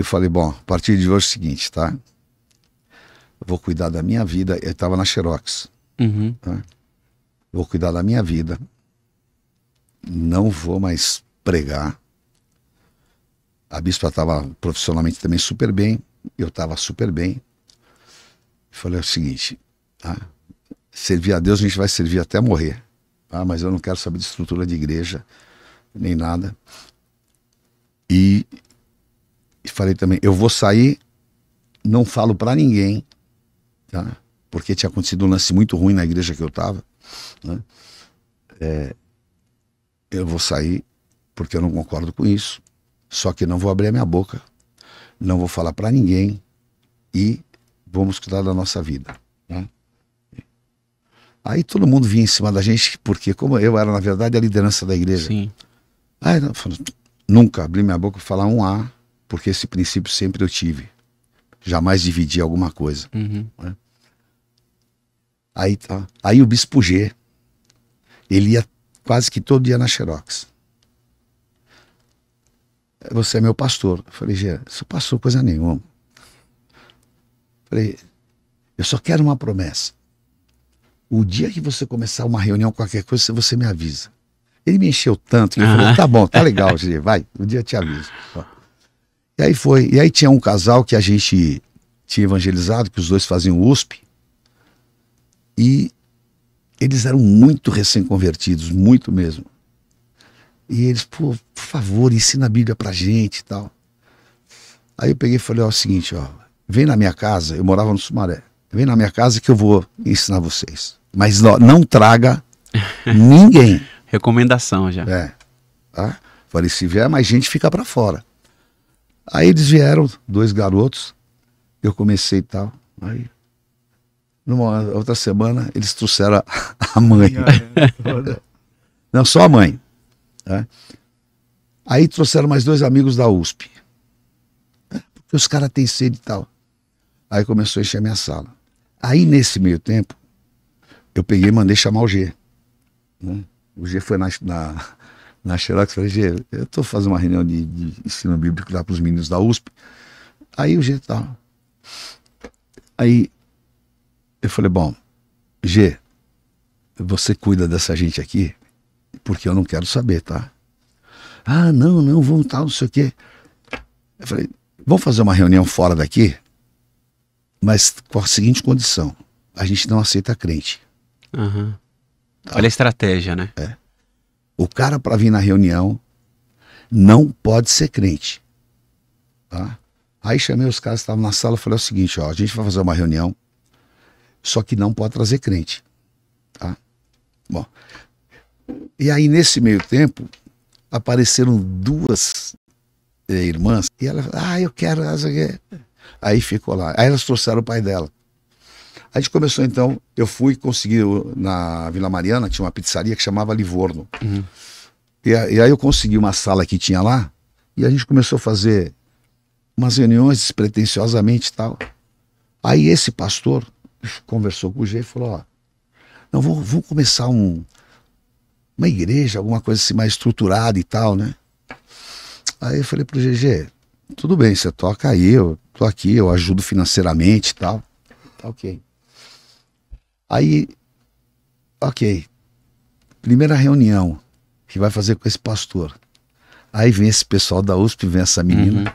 e falei: bom, a partir de hoje é o seguinte, tá? vou cuidar da minha vida. Eu estava na Xerox. Uhum. Né? Vou cuidar da minha vida. Não vou mais pregar. A bispa estava profissionalmente também super bem. Eu estava super bem. Falei é o seguinte: tá? servir a Deus a gente vai servir até morrer. Tá? Mas eu não quero saber de estrutura de igreja, nem nada. E falei também, eu vou sair, não falo para ninguém, tá? Porque tinha acontecido um lance muito ruim na igreja que eu tava, né? É, eu vou sair porque eu não concordo com isso, só que não vou abrir a minha boca, não vou falar para ninguém e vamos cuidar da nossa vida, né? Aí todo mundo vinha em cima da gente, porque como eu era, na verdade, a liderança da igreja. Sim. Aí nunca abri minha boca e falar um A porque esse princípio sempre eu tive. Jamais dividi alguma coisa. Uhum. Né? Aí, tá. aí o Bispo G, ele ia quase que todo dia na Xerox. Você é meu pastor. Eu falei, Gê, não passou coisa nenhuma. Eu falei, eu só quero uma promessa. O dia que você começar uma reunião, qualquer coisa, você me avisa. Ele me encheu tanto que eu falou, tá bom, tá legal, Gê, vai, um dia eu te aviso. E aí foi. E aí tinha um casal que a gente tinha evangelizado, que os dois faziam USP. E eles eram muito recém-convertidos, muito mesmo. E eles, pô, por favor, ensina a Bíblia pra gente e tal. Aí eu peguei e falei, ó, é o seguinte, ó, vem na minha casa, eu morava no Sumaré, vem na minha casa que eu vou ensinar vocês. Mas não, não traga ninguém. Recomendação já. É. Tá? Falei, se vier mais gente, fica para fora. Aí eles vieram, dois garotos, eu comecei e tal. Aí, numa outra semana, eles trouxeram a mãe. Não, só a mãe. Né? Aí trouxeram mais dois amigos da USP. Porque os caras têm sede e tal. Aí começou a encher a minha sala. Aí, nesse meio tempo, eu peguei e mandei chamar o G. Né? O G foi na, na na Xerox, falei, Gê, eu tô fazendo uma reunião de, de ensino bíblico lá pros meninos da USP. Aí o Gê tava. Tá. Aí eu falei, bom, Gê, você cuida dessa gente aqui, porque eu não quero saber, tá? Ah, não, não, vamos tal, não sei o quê. Eu falei, vamos fazer uma reunião fora daqui, mas com a seguinte condição: a gente não aceita crente. Uhum. Tá? Olha a estratégia, né? É. O cara para vir na reunião não pode ser crente. Tá? Aí chamei os caras que estavam na sala e falei o seguinte, ó, a gente vai fazer uma reunião, só que não pode trazer crente. Tá? Bom. E aí, nesse meio tempo, apareceram duas eh, irmãs, e ela falou, ah, eu quero. Aí ficou lá. Aí elas trouxeram o pai dela. A gente começou então, eu fui conseguir na Vila Mariana, tinha uma pizzaria que chamava Livorno. Uhum. E, e, aí eu consegui uma sala que tinha lá e a gente começou a fazer umas reuniões despretensiosamente e tal. Aí esse pastor conversou com o G e falou: Ó, não, vamos, vamos começar um, uma igreja, alguma coisa assim mais estruturada e tal, né? Aí eu falei pro GG, tudo bem, você toca aí, eu tô aqui, eu ajudo financeiramente e tal. Tá ok. Aí, ok, primeira reunião que vai fazer com esse pastor. Aí vem esse pessoal da USP, vem essa menina,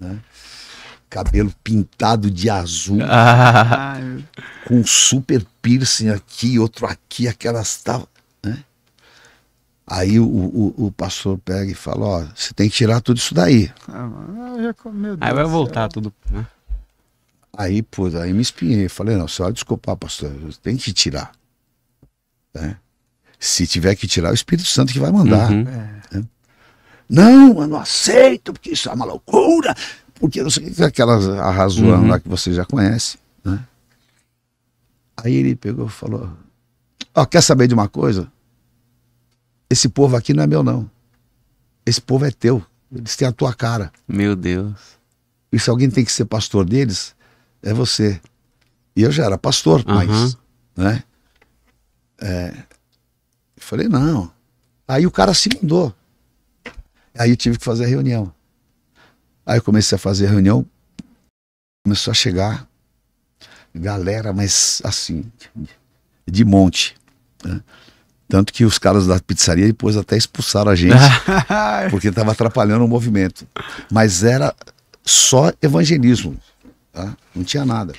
uhum. né? cabelo pintado de azul, ah. com super piercing aqui, outro aqui, aquelas tal. Né? Aí o, o, o, pastor pega e fala: Ó, você tem que tirar tudo isso daí. Ah, já, meu Deus Aí vai voltar céu. tudo. Né? Aí, pô, aí me espinhei. Falei, não, senhora, desculpa, pastor, tem que tirar. Né? Se tiver que tirar, é o Espírito Santo que vai mandar. Uhum. Né? Não, eu não aceito, porque isso é uma loucura. Porque não sei aquelas arrazoando uhum. lá que você já conhece. Né? Aí ele pegou e falou: oh, quer saber de uma coisa? Esse povo aqui não é meu, não. Esse povo é teu. Eles têm a tua cara. Meu Deus. E se alguém tem que ser pastor deles, é você. E eu já era pastor, uhum. mas. Né? É, falei, não. Aí o cara se mudou. Aí eu tive que fazer a reunião. Aí eu comecei a fazer a reunião, começou a chegar galera, mas assim, de monte. Né? Tanto que os caras da pizzaria depois até expulsaram a gente, porque estava atrapalhando o movimento. Mas era só evangelismo. Tá? Não tinha nada.